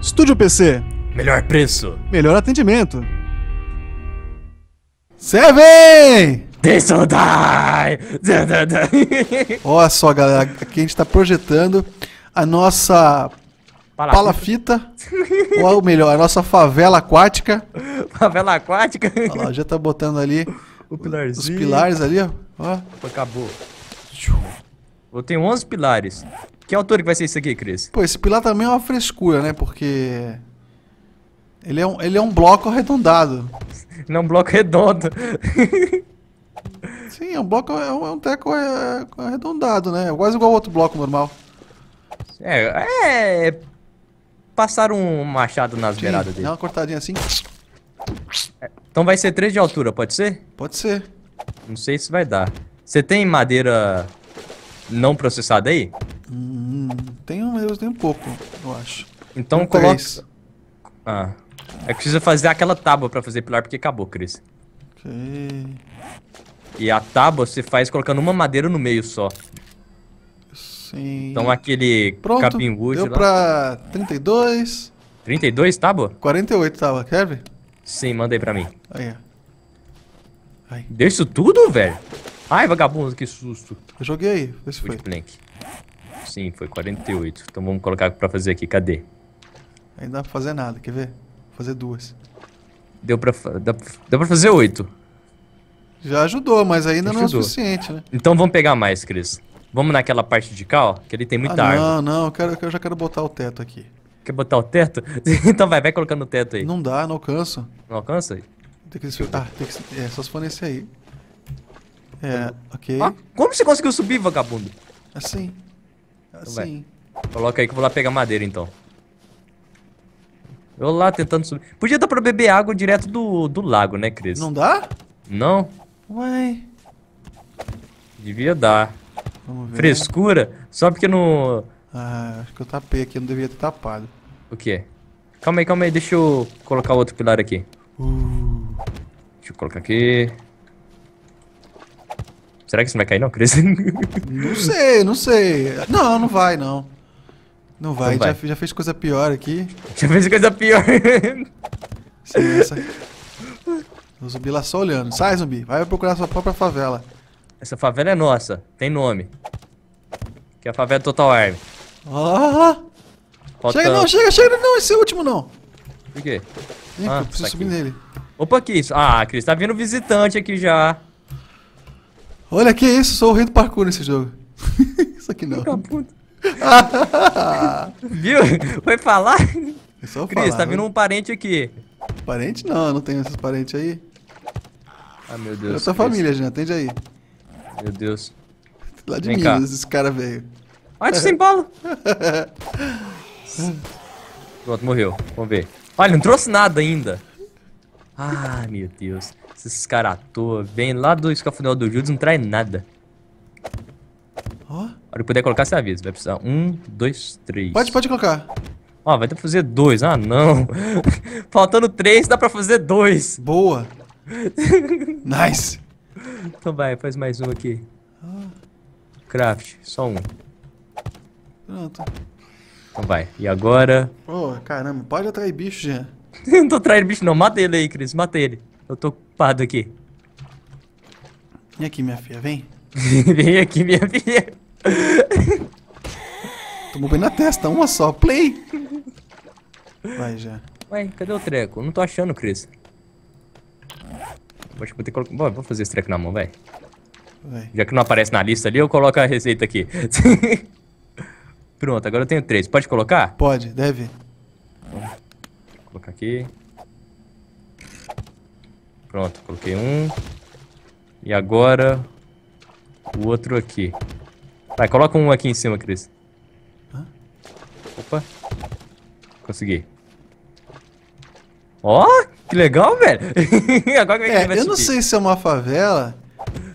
Estúdio PC. Melhor preço. Melhor atendimento. Seven! Deixa die! Olha só, galera, aqui a gente está projetando a nossa palafita, palafita ou melhor, a nossa favela aquática. Favela aquática? Olha lá, já tá botando ali o os pilares ali, ó. Acabou. Eu tenho 11 pilares. Que altura que vai ser isso aqui, Cris? Pô, esse pilar também é uma frescura, né? Porque. Ele é um, ele é um bloco arredondado. Não, um bloco redondo. Sim, é um bloco. É um, é um teco é, é arredondado, né? quase igual ao outro bloco normal. É. É. Passar um machado nas Sim, beiradas dele. Dá uma cortadinha assim. É, então vai ser 3 de altura, pode ser? Pode ser. Não sei se vai dar. Você tem madeira não processada aí? Hum, tenho, menos tem um pouco, eu acho. Então tenho coloca... Três. Ah. É que precisa fazer aquela tábua pra fazer pilar, porque acabou, Cris. Ok. E a tábua você faz colocando uma madeira no meio só. Sim. Então aquele Pronto, capim wood deu lá... pra 32... 32 tábua? 48 tábua, quer ver? Sim, manda aí pra mim. Aí, Ai. Deu isso tudo, velho? Ai, vagabundo, que susto. Eu joguei, esse Wood foi. Plank. Sim, foi 48. Então vamos colocar pra fazer aqui. Cadê? ainda dá pra fazer nada, quer ver? Vou fazer duas. Deu pra, dá, deu pra fazer oito. Já ajudou, mas ainda ajudou. não é suficiente, né? Então vamos pegar mais, Cris. Vamos naquela parte de cá, ó, que ele tem muita ah, árvore. Não, não, eu, eu já quero botar o teto aqui. Quer botar o teto? então vai, vai colocando o teto aí. Não dá, não alcança. Não alcança? Tem que desfiltar. Ah, tem que... É, só se for nesse aí. É, tá ok. Ah, como você conseguiu subir, vagabundo? Assim. Assim. Então Coloca aí que eu vou lá pegar madeira então. Eu lá tentando subir. Podia dar pra beber água direto do, do lago, né, Cris? Não dá? Não. Uai. Devia dar. Vamos ver. Frescura? Só porque não. Ah, acho que eu tapei aqui, eu não devia ter tapado. O quê? Calma aí, calma aí, deixa eu colocar outro pilar aqui. Uh. Deixa eu colocar aqui. Será que isso não vai cair, não, Cris? Não sei, não sei. Não, não vai, não. Não vai, não vai. Já, fez coisa pior aqui. Já fez coisa pior. Sim, essa... O zumbi lá só olhando. Sai, zumbi. Vai procurar sua própria favela. Essa favela é nossa. Tem nome. Que é a favela Total Arm. Ah! Falta... Chega não, chega, chega não. Esse é o último não. Por quê? Ih, ah, preciso tá subir aqui. nele. Opa, que isso. Ah, Cris, tá vindo visitante aqui já. Olha que isso, sou o rei do parkour nesse jogo. isso aqui não. Viu? Foi falar? É só Cris, tá vindo né? um parente aqui. Parente não, eu não tenho esses parentes aí. Ah, meu é Deus. É sua família, Jean, atende aí. Meu Deus. Lá de Vem Minas, cá. esse cara veio. Olha sem bola. Pronto, morreu. Vamos ver. Olha, não trouxe nada ainda. Ah, meu Deus. Esses caras à toa, vem lá do escafunel do Judas, não traz nada. Ó. Oh. Hora que puder colocar, você avisa. Vai precisar um, dois, três. Pode, pode colocar. Ó, vai ter que fazer dois. Ah, não. Faltando três, dá pra fazer dois. Boa. nice. Então vai, faz mais um aqui. Craft, só um. Pronto. Então vai. E agora? Ô, oh, caramba, pode atrair bicho, Eu não tô atraindo bicho não, mata ele aí, Cris, mata ele. Eu tô preocupado aqui. Vem aqui, minha filha, vem. vem aqui, minha filha. Tomou bem na testa, uma só. Play! Vai já. Ué, cadê o treco? Não tô achando, Cris. Acho que vou ter que colocar. Vou fazer esse treco na mão, vai. vai. Já que não aparece na lista ali, eu coloco a receita aqui. Pronto, agora eu tenho três. Pode colocar? Pode, deve. Vou colocar aqui. Pronto, coloquei um. E agora o outro aqui. Vai, coloca um aqui em cima, Cris. Opa. Consegui. Ó, oh, que legal, velho. agora é, é Eu não sei se é uma favela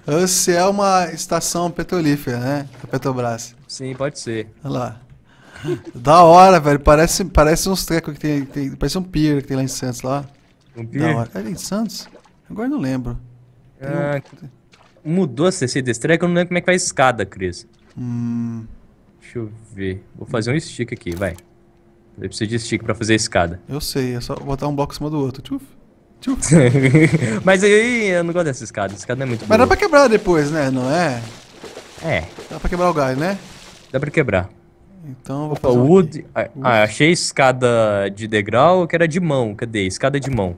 ou se é uma estação petrolífera, né? A Petrobras. Sim, pode ser. Olha lá. da hora, velho. Parece, parece uns trecos que tem, tem, Parece um pier que tem lá em Santos lá. Um pier? Da hora. É em Santos? Agora não lembro. um... Ah, mudou a CC desse que eu não lembro como é que faz escada, Cris. Hum. Deixa eu ver. Vou fazer um stick aqui, vai. Eu preciso de stick pra fazer a escada. Eu sei, é só botar um bloco em cima do outro. Tchuf. Tchuf. Mas aí eu não gosto dessa escada, essa escada não é muito Mas dá pra quebrar depois, né? Não é? É. Dá pra quebrar o galho, né? Dá pra quebrar. Então eu vou Opa, fazer. Wood. Ah, achei escada de degrau que era de mão. Cadê? Escada de mão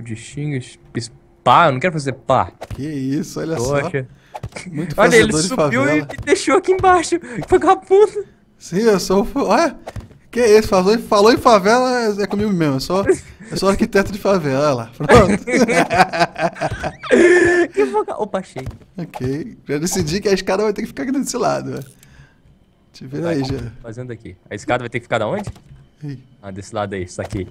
tipo de xingas. Pá, eu não quero fazer pá. Que isso, olha Poxa. só. Muito olha, ele subiu e deixou aqui embaixo. Vagabundo. Sim, eu sou. Olha, que é esse? Falou, falou em favela, é comigo mesmo. Eu sou, eu sou arquiteto de favela. Olha lá, pronto. que foca... Opa, achei. Ok. Já decidi que a escada vai ter que ficar aqui desse lado. Né? Te vira aí, já. Fazendo aqui. A escada vai ter que ficar da onde? Ah, desse lado aí, isso aqui.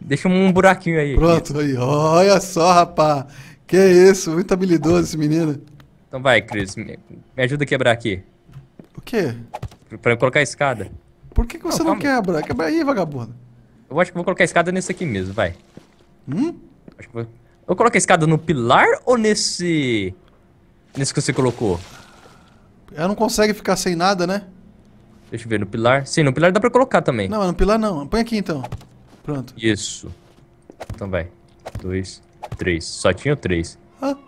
Deixa um buraquinho aí. Pronto, aí. Olha só, rapá. Que isso, muito habilidoso esse menino. Então vai, Cris, me, ajuda a quebrar aqui. O quê? Pra, pra eu colocar a escada. Por que, que você não, não quebra? Quebra aí, vagabundo. Eu acho que vou colocar a escada nesse aqui mesmo, vai. Hum? Acho que vou... Eu coloco a escada no pilar ou nesse... Nesse que você colocou? Ela não consegue ficar sem nada, né? Deixa eu ver, no pilar. Sim, no pilar dá pra colocar também. Não, no pilar não. Põe aqui então. Pronto. Isso. Então vai. Dois, três. Só tinha o três. Ó. Ah.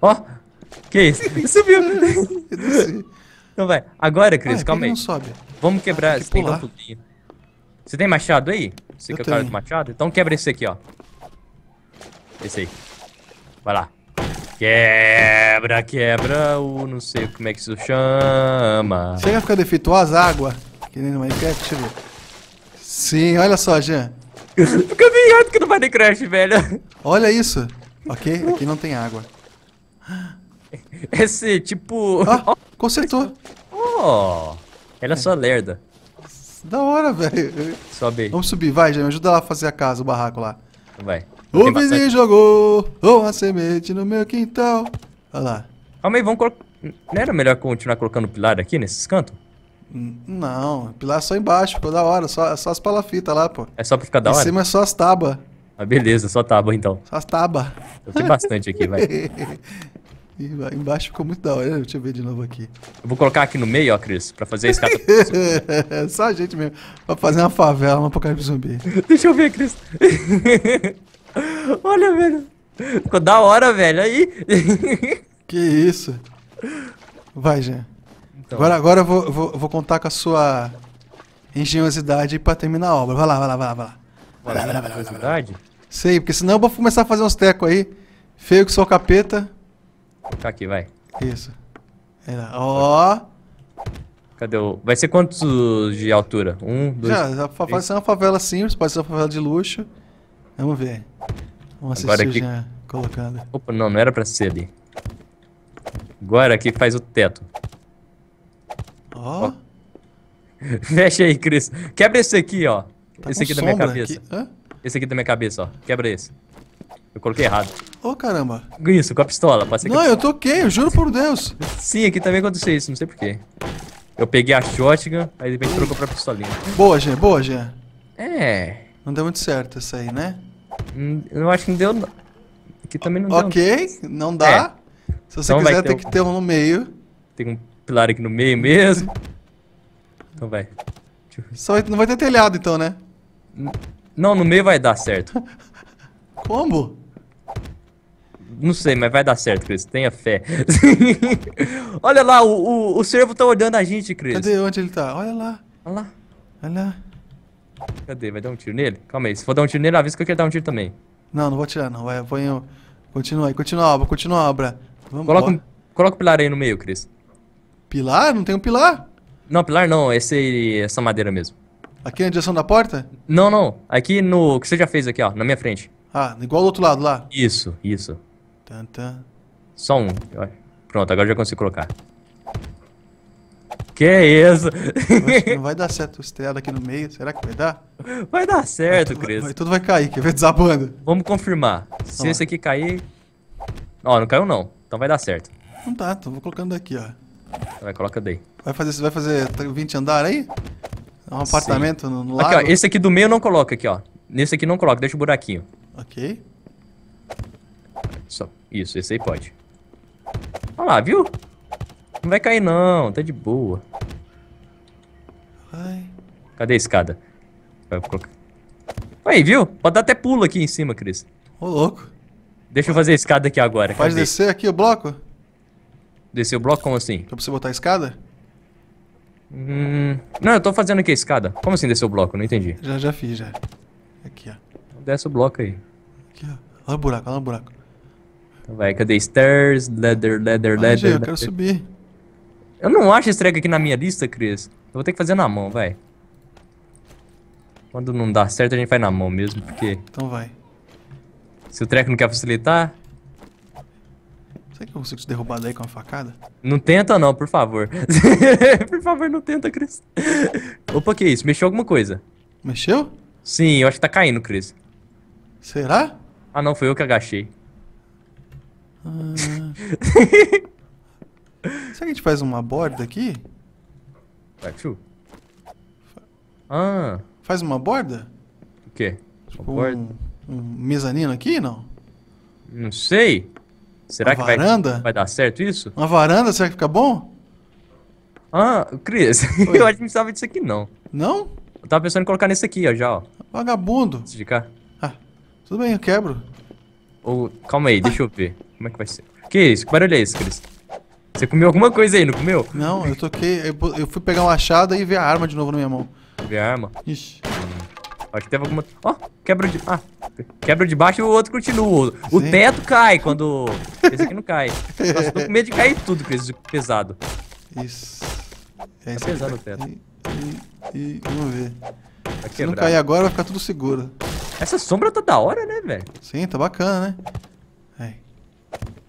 Oh, que isso? Subiu. então vai. Agora, Cris, ah, calma aí. não sobe. Vamos quebrar. Ah, que tem um Você tem machado aí? Você eu que é o cara do machado? Então quebra esse aqui, ó. Esse aí. Vai lá. Quebra, quebra o não sei como é que isso chama. Chega a ficar defeituosa a água. Que Minecraft, deixa eu ver. Sim, olha só, Jean. Fica bem que no Minecraft, velho. Olha isso. Ok, aqui não tem água. Esse, tipo... Ah, consertou. Oh, ela é só lerda. Da hora, velho. Sobe. Vamos subir, vai, Jean. Me ajuda lá a fazer a casa, o barraco lá. Vai. O vizinho bastante. jogou uma semente no meu quintal. Olha lá. Calma aí, vamos colocar. Não era melhor continuar colocando pilar aqui nesses cantos? Hum, não, pilar é só embaixo, pô, da hora, só, é só as palafitas lá, pô. É só pra ficar da em hora? Em cima é só as tábuas. Ah, beleza, só tábua então. Só as tábuas. Eu tenho bastante aqui, vai. embaixo ficou muito da hora, deixa eu ver de novo aqui. Eu vou colocar aqui no meio, ó, Cris, pra fazer a escada. É só a gente mesmo, pra fazer uma favela, um apocalipse zumbi. deixa eu ver, Cris. Olha, velho. Ficou da hora, velho. Aí. que isso. Vai, Jean. Então. Agora, agora eu vou, vou, vou, contar com a sua engenhosidade pra terminar a obra. Vai lá, vai lá, vai lá, vai lá. Vai lá, vai lá, vai lá, vai lá. Sei, porque senão eu vou começar a fazer uns tecos aí. Feio que sou capeta. Tá aqui, vai. Isso. Ó. Cadê o... Vai ser quantos de altura? Um, dois... Já, a ser uma favela simples, pode ser uma favela de luxo. Vamos ver. Uma Agora aqui... já colocada. Opa, não, não era pra ser ali. Agora aqui faz o teto. Ó. Oh. Fecha aí, Cris. Quebra esse aqui, ó. Tá esse aqui da minha cabeça. Aqui. Esse aqui da minha cabeça, ó. Quebra esse. Eu coloquei errado. Ô, oh, caramba. Isso, com a pistola. não, eu toquei, eu juro por Deus. Sim, aqui também aconteceu isso, não sei porquê. Eu peguei a shotgun, aí de repente trocou pra pistolinha. Boa, Gê, boa, Gê. É. Não deu muito certo essa aí, né? Eu acho que não deu. Aqui também não okay, deu. Ok, não dá. É. Se você então quiser, tem um... que ter um no meio. Tem um pilar aqui no meio mesmo. Então vai. Só não vai ter telhado então, né? Não, no meio vai dar certo. Como? Não sei, mas vai dar certo, Cris. Tenha fé. Olha lá, o, o, o servo tá olhando a gente, Cris. Cadê? Onde ele tá? Olha lá. Olha lá. Olha lá. Cadê? Vai dar um tiro nele? Calma aí. Se for dar um tiro nele, avisa que eu quero dar um tiro também. Não, não vou tirar, não. Vai, põe Continua aí, continua a obra, continua a obra. Vamos coloca, um, coloca o pilar aí no meio, Cris. Pilar? Não tem um pilar? Não, pilar não. Esse, essa madeira mesmo. Aqui na direção da porta? Não, não. Aqui no... que você já fez aqui, ó. Na minha frente. Ah, igual do outro lado lá? Isso, isso. Tanta. Só um. Pronto, agora já consigo colocar. Que é isso? não vai dar certo o estrela aqui no meio. Será que vai dar? Vai dar certo, Cris. tudo vai cair, quer ver desabando. Vamos confirmar. Se esse aqui cair... Ó, não caiu não. Então vai dar certo. Não tá, então vou colocando aqui, ó. Vai, coloca daí. Vai fazer, você vai fazer 20 andar aí? É um apartamento no, no lago? Aqui, ó, esse aqui do meio não coloca aqui, ó. Nesse aqui não coloca, deixa o buraquinho. Ok. Só. Isso, esse aí pode. Olha lá, viu? Não vai cair não, tá de boa. Cadê a escada? Vai colocar. Aí, viu? Pode dar até pulo aqui em cima, Cris. Ô, louco. Deixa eu fazer a escada aqui agora. Pode cadê? descer aqui o bloco? Descer o bloco? Como assim? Dá pra você botar a escada? Hum... Não, eu tô fazendo aqui a escada. Como assim descer o bloco? Não entendi. Já, já fiz, já. Aqui, ó. Desce o bloco aí. Aqui, ó. Olha o buraco, olha o buraco. Então vai, cadê? Stairs, leather, leather, leather. Ah, eu quero leather. subir. Eu não acho esse treco aqui na minha lista, Cris. Eu vou ter que fazer na mão, vai. Quando não dá certo, a gente faz na mão mesmo, porque... Então vai. Se o treco não quer facilitar... Será que eu consigo te derrubar daí com uma facada? Não tenta não, por favor. por favor, não tenta, Cris. Opa, que isso? Mexeu alguma coisa? Mexeu? Sim, eu acho que tá caindo, Cris. Será? Ah não, foi eu que agachei. Ah... Será que a gente faz uma borda aqui? tio. Ah. Faz uma borda? O quê? Tipo uma borda? Um, um mezanino aqui, não? Não sei. Será uma que varanda? Vai, vai dar certo isso? Uma varanda, será que fica bom? Ah, Cris, eu acho que não precisava disso aqui, não. Não? Eu tava pensando em colocar nesse aqui, ó, já, ó. Vagabundo. Esse de cá. Ah, tudo bem, eu quebro. calma aí, ah. deixa eu ver. Como é que vai ser? Que isso? Que barulho é esse, Cris? Você comeu alguma coisa aí, não comeu? Não, eu toquei. Eu, fui pegar uma achada e ver a arma de novo na minha mão. Ver a arma? Ixi. Hum. Aqui teve alguma. Ó, oh, quebra de. Ah, quebra de baixo e o outro continua. O Sim. teto cai quando. Esse aqui não cai. Nossa, tô com medo de cair tudo com esse pesado. Isso. É, tá pesado tá o teto. E, e, e vamos ver. Vai tá Se não cair agora, vai ficar tudo seguro. Essa sombra tá da hora, né, velho? Sim, tá bacana, né? É.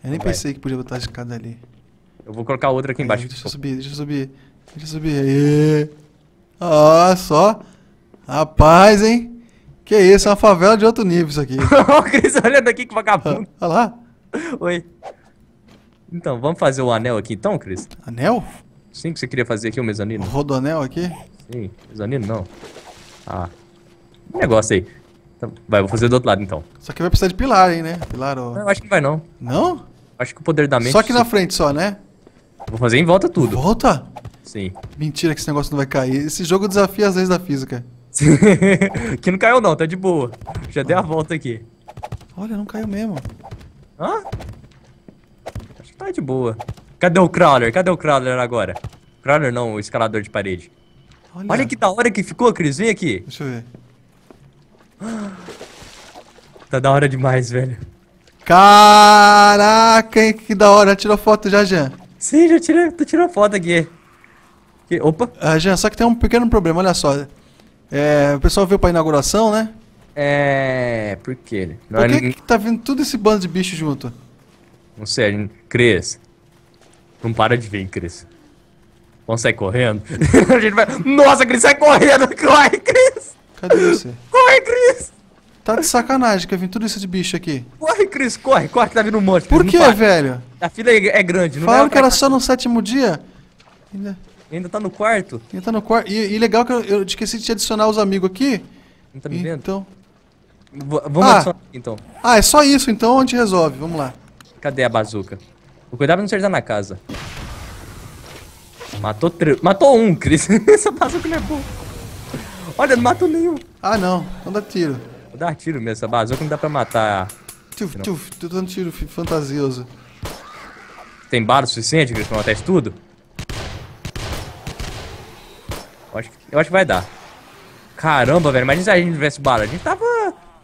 Eu nem vai. pensei que podia botar a escada ali. Eu vou colocar outra aqui embaixo. Aí, deixa eu subir, deixa eu subir. Deixa eu subir. Aê. Ah, só. Rapaz, hein? Que isso, é uma favela de outro nível isso aqui. Ô, Cris, olha daqui que vagabundo. Ah, olha lá. Oi. Então, vamos fazer o anel aqui então, Cris? Anel? Sim, que você queria fazer aqui o mezanino. O rodoanel aqui? Sim, mezanino não. Ah. Negócio aí. Então, vai, vou fazer do outro lado então. Só que vai precisar de pilar, hein, né? Pilar ou... Não, acho que vai não. Não? Acho que o poder da mente... Só que na frente só, né? Vou fazer em volta tudo. Volta? Sim. Mentira que esse negócio não vai cair. Esse jogo desafia as leis da física. que não caiu não, tá de boa. Já ah. dei a volta aqui. Olha, não caiu mesmo. Hã? Acho que tá de boa. Cadê o crawler? Cadê o crawler agora? Crawler não, o escalador de parede. Olha, Olha que da hora que ficou, Cris. Vem aqui. Deixa eu ver. Tá da hora demais, velho. Caraca, hein? que da hora. Tirou foto já, Jean. Sim, já tirei, tô tirando foto aqui. opa. Ah, Jean, só que tem um pequeno problema, olha só. É, o pessoal veio pra inauguração, né? É, por quê? Não por que, ninguém... que tá vindo tudo esse bando de bicho junto? Não sei, Cris. Não para de vir, Cris. Vamos sair correndo? a gente vai... Nossa, Cris, sai correndo! Corre, Cris! Cadê você? Corre, Cris! Tá de sacanagem que vem tudo isso de bicho aqui. Corre, Cris, corre, corre que tá vindo um monte. Por que, velho? A fila é, é grande, não é? Falaram que era só no sétimo dia. Ainda, ainda tá no quarto? Ainda tá no quarto. E, e legal que eu, eu, esqueci de te adicionar os amigos aqui. Não tá me vendo? Então. V vamos ah. adicionar então. Ah, é só isso, então a gente resolve. Vamos lá. Cadê a bazuca? o cuidado é não acertar na casa. Matou três. Matou um, Cris. Essa bazuca não é boa. Olha, não matou nenhum. Ah, não. Então dá tiro. Vou dar tiro mesmo. Essa bazuca não dá pra matar. Tuf, tuf. Tô dando tiro fantasioso. Tem bala suficiente, Gris, pra matar isso tudo? Eu acho, que, eu acho que vai dar. Caramba, velho, imagina se a gente tivesse bala. A gente tava.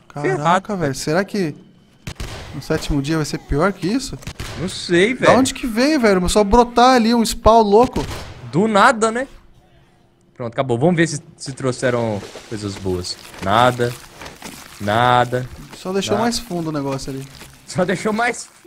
Caraca, ferrado. velho, será que no sétimo dia vai ser pior que isso? Não sei, velho. Da onde que veio, velho? Mas só brotar ali um spawn louco. Do nada, né? Pronto, acabou. Vamos ver se, se trouxeram coisas boas. Nada. Nada. Só deixou nada. mais fundo o negócio ali. Só deixou mais fundo.